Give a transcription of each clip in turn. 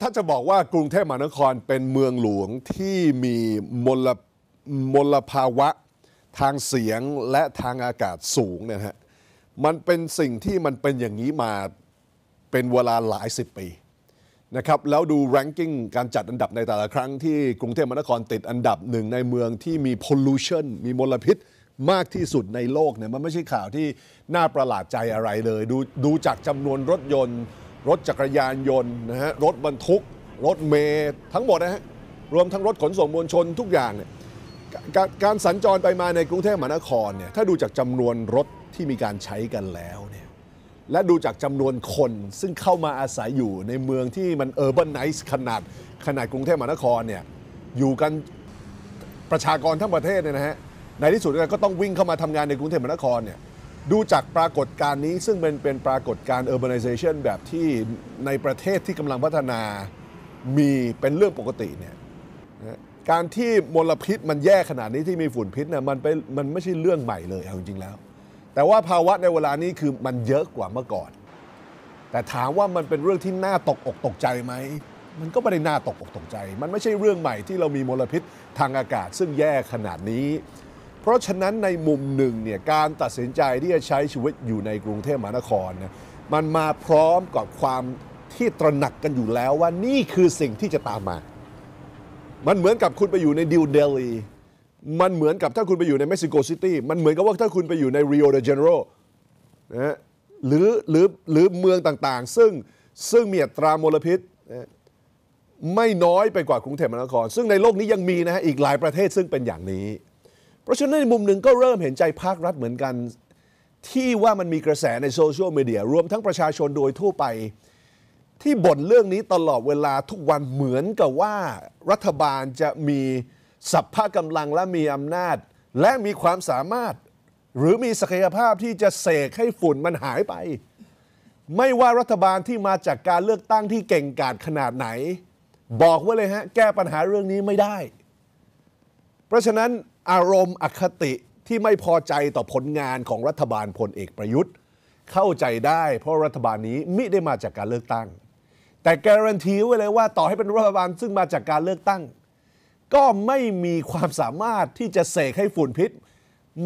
ถ้าจะบอกว่ากรุงเทพมหานครเป็นเมืองหลวงที่มีมลมลภาวะทางเสียงและทางอากาศสูงเนี่ยฮะมันเป็นสิ่งที่มันเป็นอย่างนี้มาเป็นเวลาหลายสิบปีนะครับแล้วดูแรงกิ้งการจัดอันดับในแต่ละครั้งที่กรุงเทพมหานครติดอันดับหนึ่งในเมืองที่มีพอลูชันมีมลพิษมากที่สุดในโลกเนี่ยมันไม่ใช่ข่าวที่น่าประหลาดใจอะไรเลย ดูดูจากจำนวนรถยนต์รถจักรยานยนต์นะฮะรถบรรทุก รถเม์ทั้งหมดนะฮะ รวมทั้งรถขนส่งมวลชนทุกอย่างเนี่ยกการสัญจรไปมาในกรุงเทพมหานครเนี่ยถ้าดูจากจำนวนรถที่มีการใช้กันแล้วเนี่ยและดูจากจำนวนคนซึ่งเข้ามาอาศัยอยู่ในเมืองที่มันเออร์เบ์นไนซ์ขนาด ขนาดกรุงเทพมหานครเนี่ยอยู่กันประชากรทั้งประเทศเนี่ยนะฮะในที่สุดก็ต้องวิ่งเข้ามาทำงานในกรุงเทพมหานครเนี่ยดูจากปรากฏการณ์นี้ซึ่งเป็นเป็นปรากฏการณ์ urbanization แบบที่ในประเทศที่กำลังพัฒนามีเป็นเรื่องปกติเนี่ยการที่มลพิษมันแย่ขนาดนี้ที่มีฝุ่นพิษเนี่ยมันไปมันไม่ใช่เรื่องใหม่เลยเอาจริงแล้ว แต่ว่าภาวะในเวลานี้คือมันเยอะกว่าเมื่อก่อน แต่ถามว่ามันเป็นเรื่องที่น่าตกอกตกใจไหมมันก็ไม่ได้น่าตกอกตกใจ มันไม่ใช่เรื่องใหม่ที่เรามีมลพิษทางอากาศ ซึ่งแย่ขนาดนี้เพราะฉะนั้นในมุมหนึ่งเนี่ยการตัดสินใจที่จะใช้ชีวิตอยู่ในกรุงเทพมหานครเนี่ยมันมาพร้อมกับความที่ตระหนักกันอยู่แล้วว่านี่คือสิ่งที่จะตามมา มันเหมือนกับคุณไปอยู่ในดิวเดลีมันเหมือนกับถ้าคุณไปอยู่ในเม็กซิโกซิตี้ มันเหมือนกับว่าถ้าคุณไปอยู่ในริโอเดเจเนโรนะหรือหรือหรือเมืองต่างๆ ซึ่งซึ่งมีอัตรามลพิษไม่น้อยไปกว่ากรุงเทพมหานคร ซึ่งในโลกนี้ยังมีนะฮะอีกหลายประเทศซึ่งเป็นอย่างนี้เพราะฉะนั้นในมุมหนึ่งก็เริ่มเห็นใจภาครัฐเหมือนกัน ที่ว่ามันมีกระแสในโซเชียลมีเดียรวมทั้งประชาชนโดยทั่วไป ที่บ่นเรื่องนี้ตลอดเวลาทุกวันเหมือนกับว่ารัฐบาลจะมีสัพพะกำลังและมีอำนาจ และมีความสามารถ หรือมีศักยภาพที่จะเสกให้ฝุ่นมันหายไป ไม่ว่ารัฐบาลที่มาจากการเลือกตั้งที่เก่งกาจขนาดไหน บอกไว้เลยฮะแก้ปัญหาเรื่องนี้ไม่ได้ เพราะฉะนั้นอารมณ์อคติที่ไม่พอใจต่อผลงานของรัฐบาลพลเอกประยุทธ์ เข้าใจได้เพราะรัฐบาลนี้มิได้มาจากการเลือกตั้ง แต่การันตีไว้เลยว่า ต่อให้เป็นรัฐบาลซึ่งมาจากการเลือกตั้ง ก็ไม่มีความสามารถที่จะเสกให้ฝุ่นพิษ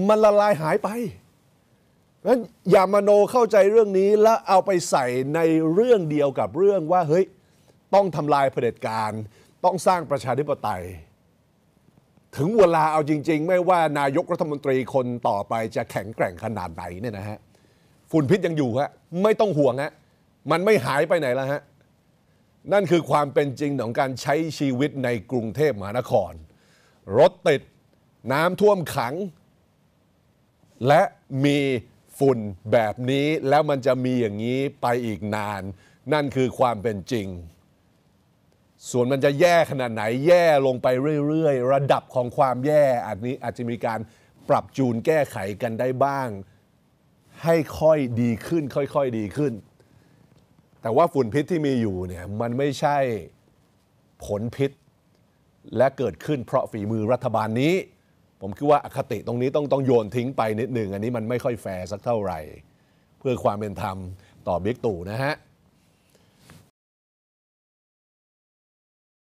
มันละลายหายไปนั้นอย่ามาโนเข้าใจเรื่องนี้แล้วเอาไปใส่ในเรื่องเดียวกับเรื่องว่าเฮ้ยต้องทำลายเผด็จการต้องสร้างประชาธิปไตยถึงเวลาเอาจริง ๆ ไม่ว่านายกรัฐมนตรีคนต่อไปจะแข็งแกร่งขนาดไหนเนี่ยนะฮะฝุ่นพิษยังอยู่ฮะไม่ต้องห่วงฮะมันไม่หายไปไหนแล้วฮะ นั่นคือความเป็นจริงของการใช้ชีวิตในกรุงเทพมหานคร รถติดน้ำท่วมขัง และมีฝุ่นแบบนี้ แล้วมันจะมีอย่างนี้ไปอีกนาน นั่นคือความเป็นจริงส่วนมันจะแย่ขนาดไหนแย่ลงไปเรื่อย ๆ ระดับของความแย่อันนี้อาจจะมีการปรับจูนแก้ไขกันได้บ้าง ให้ค่อยดีขึ้นค่อยๆดีขึ้น แต่ว่าฝุ่นพิษที่มีอยู่เนี่ยมันไม่ใช่ผลพิษ และเกิดขึ้นเพราะฝีมือรัฐบาลนี้ ผมคิดว่าอคติตรงนี้ต้องต้องโยนทิ้งไปนิดหนึ่ง อันนี้มันไม่ค่อยแฟร์สักเท่าไหร่เพื่อความเป็นธรรมต่อบิ๊กตู่นะฮะ